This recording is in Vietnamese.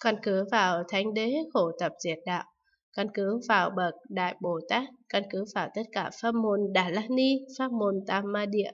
căn cứ vào thánh đế khổ tập diệt đạo, căn cứ vào bậc đại Bồ Tát, căn cứ vào tất cả pháp môn Đà La Ni, pháp môn Tam Ma Địa,